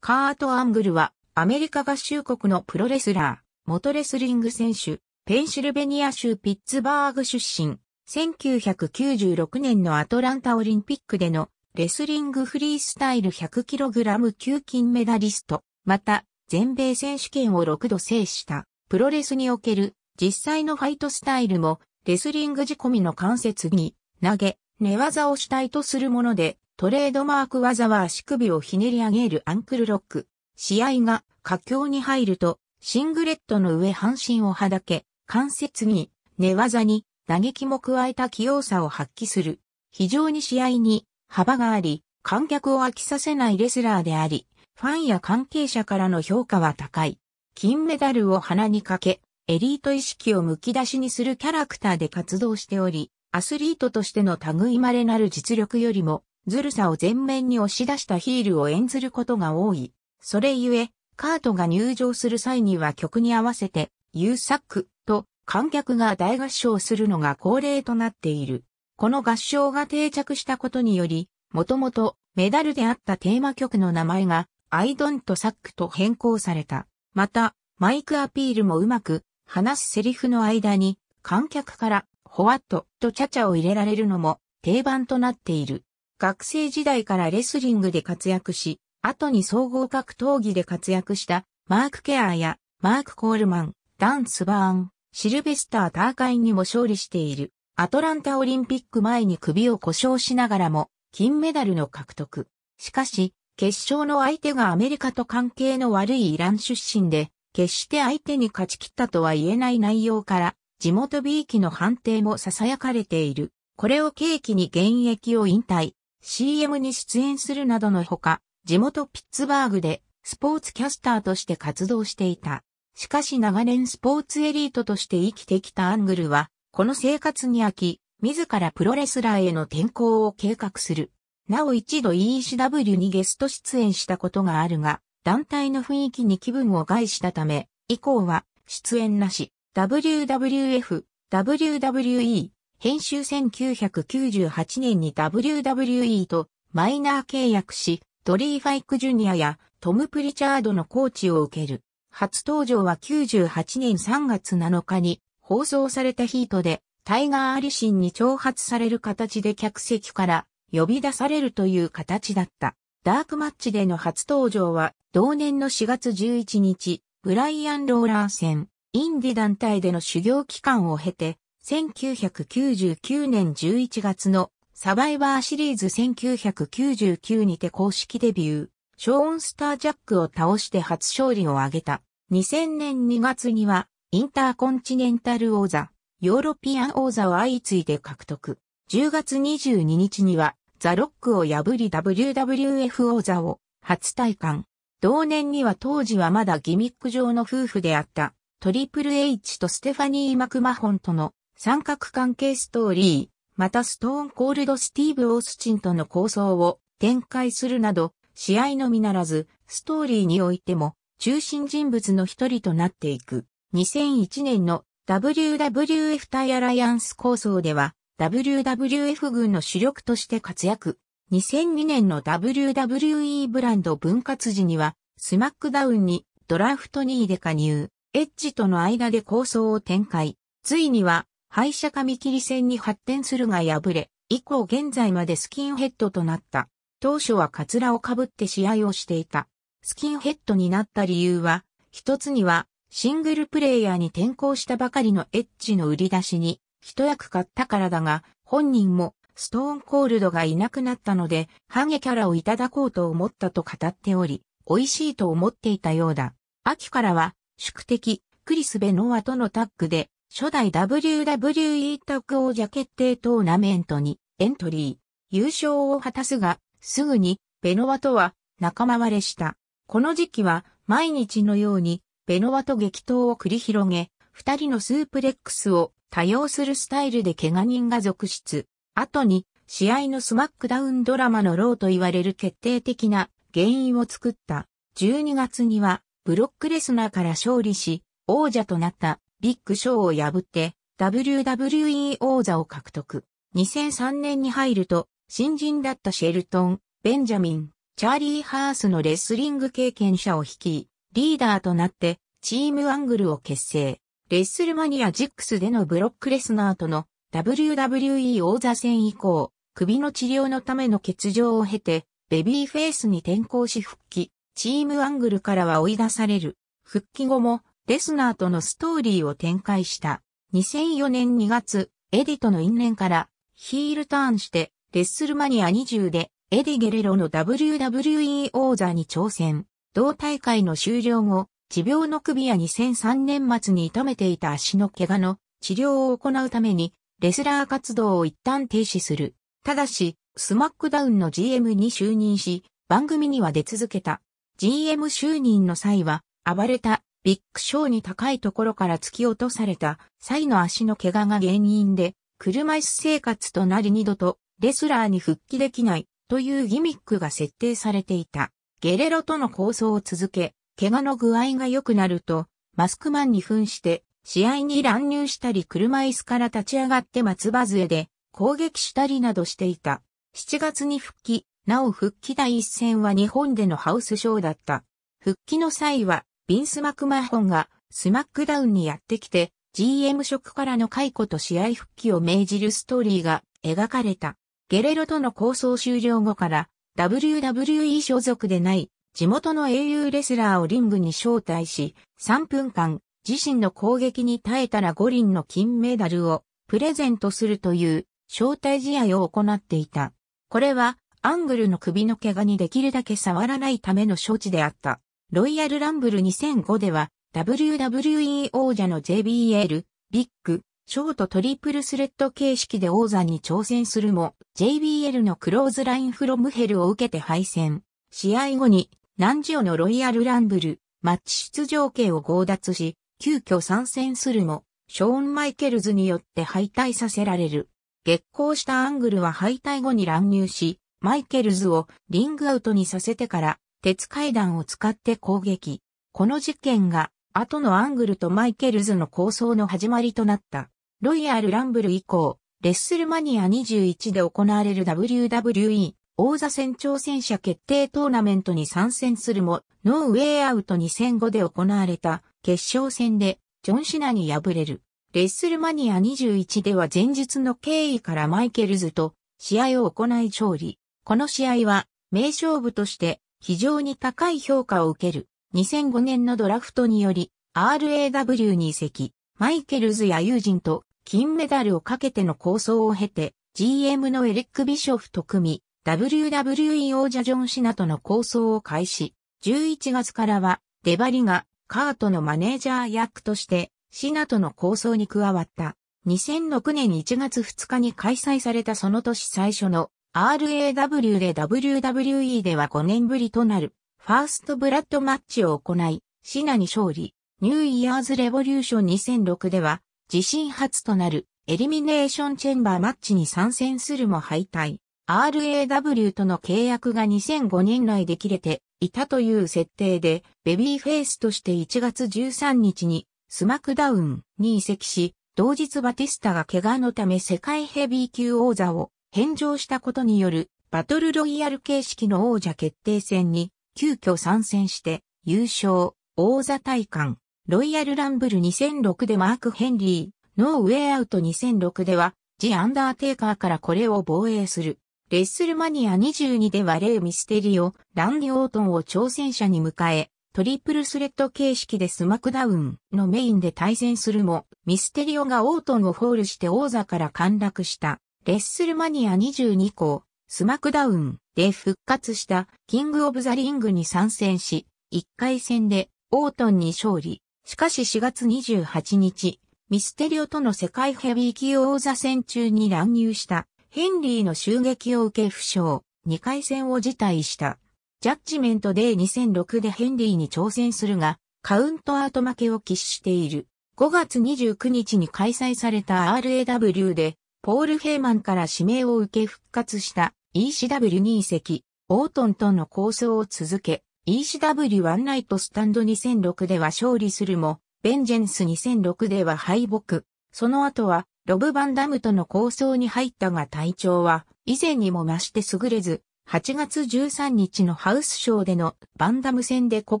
カート・アングルは、アメリカ合衆国のプロレスラー、元レスリング選手、ペンシルベニア州ピッツバーグ出身、1996年のアトランタオリンピックでのレスリングフリースタイル 100kg 級金メダリスト、また、全米選手権を6度制した、プロレスにおける実際のファイトスタイルも、レスリング仕込みの関節に、投げ、寝技を主体とするもので、トレードマーク技は足首をひねり上げるアンクルロック。試合が佳境に入ると、シングレットの上半身をはだけ、関節に、寝技に、打撃も加えた器用さを発揮する。非常に試合に幅があり、観客を飽きさせないレスラーであり、ファンや関係者からの評価は高い。金メダルを鼻にかけ、エリート意識をむき出しにするキャラクターで活動しており、アスリートとしての類まれなる実力よりも、ずるさを前面に押し出したヒールを演ずることが多い。それゆえ、カートが入場する際には曲に合わせて、ユーサックと観客が大合唱するのが恒例となっている。この合唱が定着したことにより、もともとメダルであったテーマ曲の名前が、アイドントサックと変更された。また、マイクアピールもうまく、話すセリフの間に、観客から、ホワットとチャチャを入れられるのも定番となっている。学生時代からレスリングで活躍し、後に総合格闘技で活躍したマーク・ケアーやマーク・コールマン、ダン・スバーン、シルベスター・ターカインにも勝利している。アトランタオリンピック前に首を故障しながらも金メダルの獲得。しかし、決勝の相手がアメリカと関係の悪いイラン出身で、決して相手に勝ち切ったとは言えない内容から、地元 B 期の判定も囁かれている。これを契機に現役を引退。CM に出演するなどのほか、地元ピッツバーグでスポーツキャスターとして活動していた。しかし長年スポーツエリートとして生きてきたアングルは、この生活に飽き、自らプロレスラーへの転向を計画する。なお一度 ECW にゲスト出演したことがあるが、団体の雰囲気に気分を害したため、以降は出演なし、WWF、WWE、編集1998年に WWE とマイナー契約し、ドリー・ファイク・ジュニアやトム・プリチャードのコーチを受ける。初登場は98年3月7日に放送されたヒートで、タイガー・アリシンに挑発される形で客席から呼び出されるという形だった。ダークマッチでの初登場は、同年の4月11日、ブライアン・ローラー戦、インディ団体での修行期間を経て、1999年11月のサバイバーシリーズ1999にて公式デビュー、ショーン・スター・ジャックを倒して初勝利を挙げた。2000年2月には、インターコンチネンタル王座、ヨーロピアン王座を相次いで獲得。10月22日には、ザ・ロックを破り WWF 王座を初体感。同年には当時はまだギミック上の夫婦であった、トリプル H とステファニー・マクマホンとの三角関係ストーリー、またストーンコールドスティーブ・オースチンとの構想を展開するなど、試合のみならず、ストーリーにおいても中心人物の一人となっていく。2001年の WWF 対アライアンス構想では、WWF 軍の主力として活躍。2002年の WWE ブランド分割時には、スマックダウンにドラフト2位で加入、エッジとの間で構想を展開。ついには、廃車紙切り戦に発展するが敗れ、以降現在までスキンヘッドとなった。当初はカツラをかぶって試合をしていた。スキンヘッドになった理由は、一つには、シングルプレイヤーに転向したばかりのエッジの売り出しに、一役買ったからだが、本人も、ストーンコールドがいなくなったので、ハゲキャラをいただこうと思ったと語っており、美味しいと思っていたようだ。秋からは、宿敵、クリス・ベノアとのタッグで、初代 WWE タッグ王者決定トーナメントにエントリー、優勝を果たすが、すぐにベノワとは仲間割れした。この時期は毎日のようにベノワと激闘を繰り広げ、二人のスープレックスを多用するスタイルで怪我人が続出。後に試合のスマックダウンドラマのローと言われる決定的な原因を作った。12月にはブロックレスナーから勝利し、王者となったビッグショーを破って WWE 王座を獲得。2003年に入ると、新人だったシェルトン、ベンジャミン、チャーリー・ハースのレスリング経験者を率い、リーダーとなって、チームアングルを結成。レッスルマニアジックスでのブロックレスナーとの WWE 王座戦以降、首の治療のための欠場を経て、ベビーフェイスに転向し復帰、チームアングルからは追い出される。復帰後も、レスナーとのストーリーを展開した。2004年2月、エディとの因縁からヒールターンして、レッスルマニア20でエディ・ゲレロの WWE 王座に挑戦。同大会の終了後、持病の首や2003年末に痛めていた足の怪我の治療を行うために、レスラー活動を一旦停止する。ただし、スマックダウンの GM に就任し、番組には出続けた。GM 就任の際は、暴れたビッグショーに高いところから突き落とされた際の足の怪我が原因で、車椅子生活となり二度とレスラーに復帰できないというギミックが設定されていた。ゲレロとの構想を続け、怪我の具合が良くなると、マスクマンに扮して、試合に乱入したり車椅子から立ち上がって松葉杖で攻撃したりなどしていた。7月に復帰、なお復帰第一戦は日本でのハウスショーだった。復帰の際はビンス・マクマホンがスマックダウンにやってきて、GM 職からの解雇と試合復帰を命じるストーリーが描かれた。ゲレロとの構想終了後から WWE 所属でない地元の英雄レスラーをリングに招待し、3分間自身の攻撃に耐えたら五輪の金メダルをプレゼントするという招待試合を行っていた。これはアングルの首の怪我にできるだけ触らないための処置であった。ロイヤルランブル2005では、WWE 王者の JBL、ビッグ、ショートトリプルスレッド形式で王座に挑戦するも、JBL のクローズラインフロムヘルを受けて敗戦。試合後に、南ンジオのロイヤルランブル、マッチ出場権を強奪し、急遽参戦するも、ショーン・マイケルズによって敗退させられる。激光したアングルは敗退後に乱入し、マイケルズをリングアウトにさせてから鉄階段を使って攻撃。この事件が、後のアングルとマイケルズの構想の始まりとなった。ロイヤルランブル以降、レッスルマニア21で行われる WWE 王座戦挑戦者決定トーナメントに参戦するも、ノーウェイアウト2005で行われた決勝戦でジョン・シナに敗れる。レッスルマニア21では前日の経緯からマイケルズと試合を行い勝利。この試合は名勝負として非常に高い評価を受ける。2005年のドラフトにより、RAW に移籍、マイケルズや友人と金メダルをかけての構想を経て、GM のエリック・ビショフと組み、WWE 王者ジョン・シナとの構想を開始。11月からは、デバリがカートのマネージャー役として、シナとの構想に加わった。2006年1月2日に開催されたその年最初の RAW で WWE では5年ぶりとなる、ファーストブラッドマッチを行い、シナに勝利、ニューイヤーズレボリューション2006では、自身初となる、エリミネーションチェンバーマッチに参戦するも敗退。RAW との契約が2005年来で切れていたという設定で、ベビーフェイスとして1月13日にスマクダウンに移籍し、同日バティスタが怪我のため世界ヘビー級王座を返上したことによるバトルロイヤル形式の王者決定戦に急遽参戦して優勝、王座大冠ロイヤルランブル2006でマーク・ヘンリー、ノーウェイアウト2006では、ジ・アンダーテイカーからこれを防衛する。レッスルマニア22ではレイ・ミステリオ、ランディ・オートンを挑戦者に迎え、トリプルスレッド形式でスマクダウンのメインで対戦するも、ミステリオがオートンをフォールして王座から陥落した。レッスルマニア22校、スマクダウンで復活したキングオブザリングに参戦し、1回戦でオートンに勝利。しかし4月28日、ミステリオとの世界ヘビー級王座戦中に乱入したヘンリーの襲撃を受け負傷、2回戦を辞退した。ジャッジメントデー2006でヘンリーに挑戦するが、カウントアート負けを喫している。5月29日に開催された RAW でポール・ヘイマンから指名を受け復活した ECW に移籍、オートンとの構想を続け、ECW ワンナイトスタンド2006では勝利するも、ベンジェンス2006では敗北。その後は、ロブ・バンダムとの構想に入ったが体調は、以前にも増して優れず、8月13日のハウスショーでのバンダム戦で股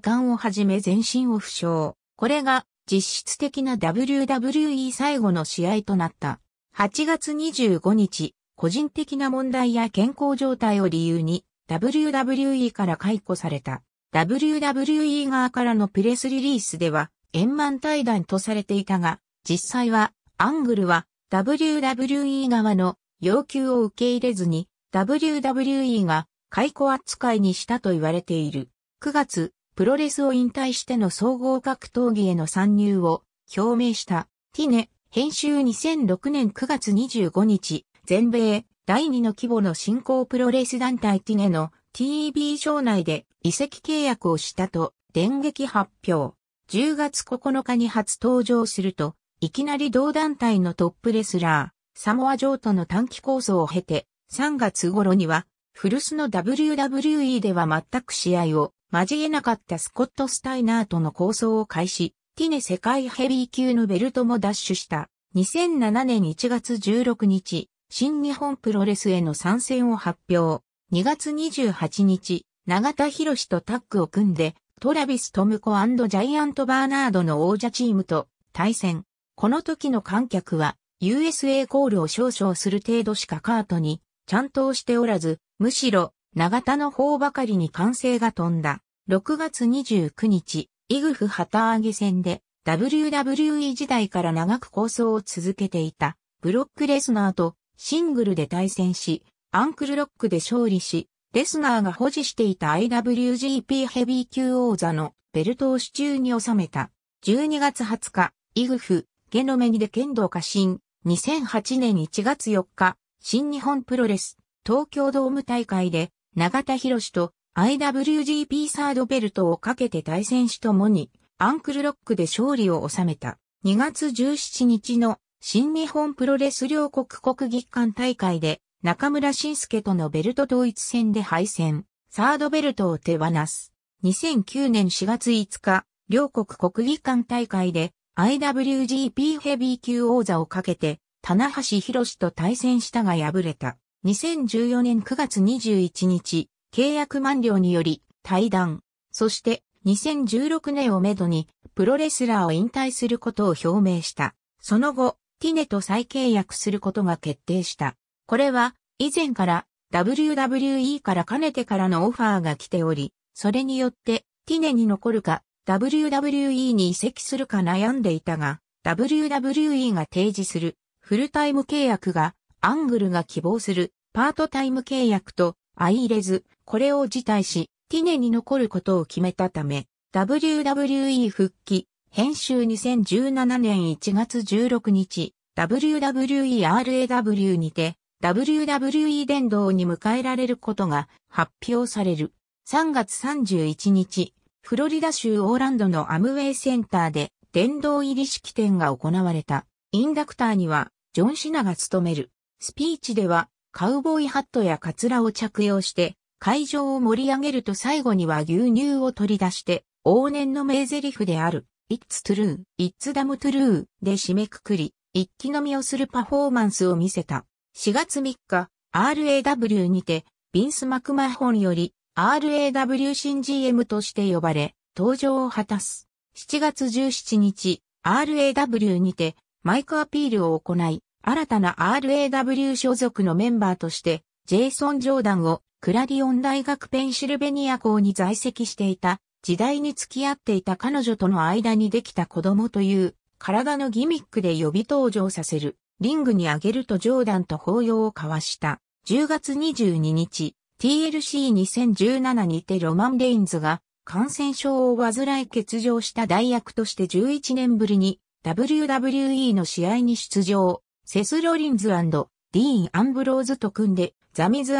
間をはじめ全身を負傷。これが実質的な WWE 最後の試合となった。8月25日、個人的な問題や健康状態を理由に WWE から解雇された。WWE 側からのプレスリリースでは円満対談とされていたが、実際はアングルは WWE 側の要求を受け入れずに WWE が解雇扱いにしたと言われている。9月、プロレスを引退しての総合格闘技への参入を表明したティネ編集2006年9月25日、全米第2の規模の新興プロレス団体ティネの TB 省内で移籍契約をしたと電撃発表。10月9日に初登場すると、いきなり同団体のトップレスラー、サモア・城との短期構想を経て、3月頃には、古巣の WWE では全く試合を交えなかったスコット・スタイナーとの構想を開始、ティネ世界ヘビー級のベルトも奪取した。2007年1月16日、新日本プロレスへの参戦を発表。2月28日、永田博士とタッグを組んで、トラビス・トムコジャイアント・バーナードの王者チームと対戦。この時の観客は、USA コールを少々する程度しかカートに、ちゃんとしておらず、むしろ、永田の方ばかりに歓声が飛んだ。6月29日、イグフ旗揚げ戦で WWE 時代から長く構想を続けていたブロック・レスナーとシングルで対戦し、アンクルロックで勝利し、レスナーが保持していた IWGP ヘビー級王座のベルトを手中に収めた。12月20日、イグフ、ゲノメニで剣道家新、2008年1月4日、新日本プロレス、東京ドーム大会で、永田博士と IWGP サードベルトをかけて対戦しともに、アンクルロックで勝利を収めた。2月17日の新日本プロレス両国国技館大会で中村晋介とのベルト統一戦で敗戦、サードベルトを手放す。2009年4月5日、両国国技館大会で IWGP ヘビー級王座をかけて、棚橋博士と対戦したが敗れた。2014年9月21日、契約満了により、退団、そして2016年をめどにプロレスラーを引退することを表明した。その後、ティネと再契約することが決定した。これは以前から WWE からかねてからのオファーが来ており、それによってティネに残るか WWE に移籍するか悩んでいたが、WWE が提示するフルタイム契約がアングルが希望するパートタイム契約と相入れず、これを辞退し、ティネに残ることを決めたため、WWE 復帰、編集2017年1月16日、WWERAW にて、WWE 殿堂に迎えられることが発表される。3月31日、フロリダ州オーランドのアムウェイセンターで殿堂入り式典が行われた。インダクターには、ジョン・シナが務める。スピーチでは、カウボーイハットやカツラを着用して、会場を盛り上げると最後には牛乳を取り出して、往年の名台詞である、It's true, It's damn true で締めくくり、一気飲みをするパフォーマンスを見せた。4月3日、RAW にて、ビンス・マクマホンより、RAW 新 GM として呼ばれ、登場を果たす。7月17日、RAW にて、マイクアピールを行い、新たな RAW 所属のメンバーとして、ジェイソン・ジョーダンをクラディオン大学ペンシルベニア校に在籍していた、時代に付き合っていた彼女との間にできた子供という、体のギミックで呼び登場させる、リングにあげるとジョーダンと抱擁を交わした。10月22日、TLC2017 にてロマン・レインズが感染症を患い欠場した代役として11年ぶりに WWE の試合に出場。セス・ロリンズディーン・アンブローズと組んで、ザミズ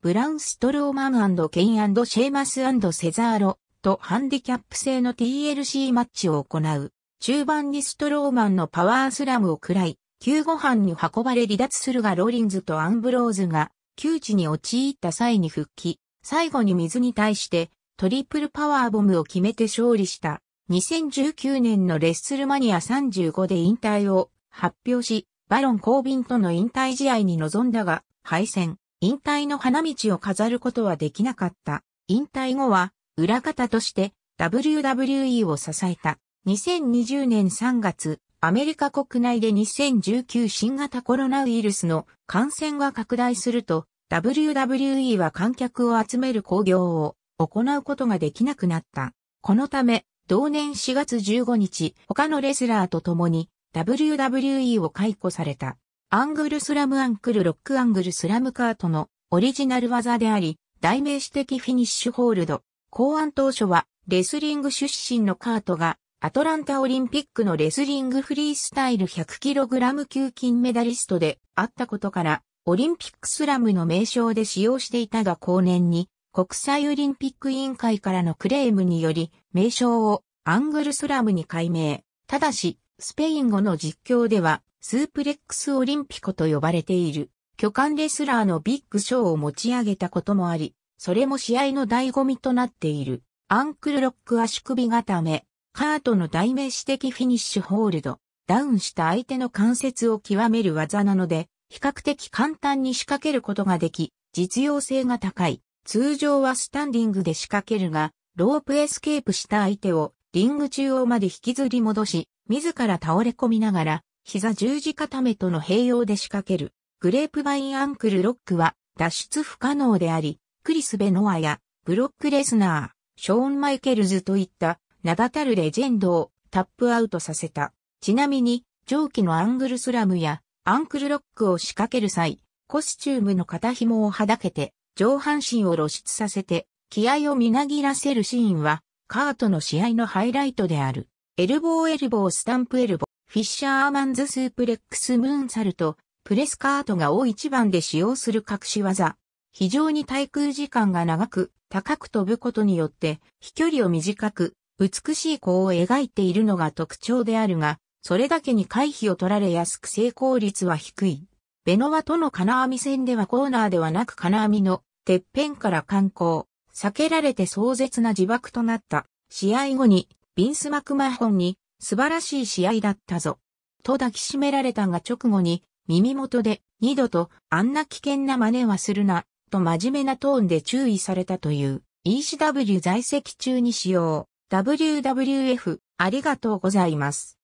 ブラウン・ストローマンケインシェーマスセザーロとハンディキャップ制の TLC マッチを行う。中盤にストローマンのパワースラムを喰らい、救護班に運ばれ離脱するがロリンズとアンブローズが窮地に陥った際に復帰、最後に水に対してトリプルパワーボムを決めて勝利した。2019年のレッスルマニア35で引退を発表し、バロン・コービンとの引退試合に臨んだが、敗戦、引退の花道を飾ることはできなかった。引退後は、裏方として WWE を支えた。2020年3月、アメリカ国内で2019新型コロナウイルスの感染が拡大すると、WWE は観客を集める興行を行うことができなくなった。このため、同年4月15日、他のレスラーと共に WWE を解雇された。アングルスラムアンクルロックアングルスラムカートのオリジナル技であり、代名詞的フィニッシュホールド。考案当初はレスリング出身のカートがアトランタオリンピックのレスリングフリースタイル 100kg 級金メダリストであったことから、オリンピックスラムの名称で使用していたが後年に、国際オリンピック委員会からのクレームにより、名称をアングルスラムに改名。ただし、スペイン語の実況では、スープレックスオリンピコと呼ばれている、巨漢レスラーのビッグショーを持ち上げたこともあり、それも試合の醍醐味となっている、アンクルロック足首固め、カートの代名詞的フィニッシュホールド、ダウンした相手の関節を極める技なので、比較的簡単に仕掛けることができ、実用性が高い。通常はスタンディングで仕掛けるが、ロープエスケープした相手をリング中央まで引きずり戻し、自ら倒れ込みながら、膝十字固めとの併用で仕掛ける、グレープバインアンクルロックは脱出不可能であり、クリス・ベノアや、ブロック・レスナー、ショーン・マイケルズといった名だたるレジェンドをタップアウトさせた。ちなみに、上記のアングルスラムやアンクルロックを仕掛ける際、コスチュームの肩紐をはだけて、上半身を露出させて、気合をみなぎらせるシーンは、カートの試合のハイライトである。エルボーエルボースタンプエルボー、フィッシャーマンズスープレックスムーンサルト、プレスカートが大一番で使用する隠し技。非常に滞空時間が長く、高く飛ぶことによって、飛距離を短く、美しい弧を描いているのが特徴であるが、それだけに回避を取られやすく成功率は低い。ベノワとの金網戦ではコーナーではなく金網のてっぺんから観光、避けられて壮絶な自爆となった。試合後にビンス・マクマホンに素晴らしい試合だったぞ。と抱きしめられたが直後に耳元で二度とあんな危険な真似はするな、と真面目なトーンで注意されたという ECW 在籍中に使用 WWF ありがとうございます。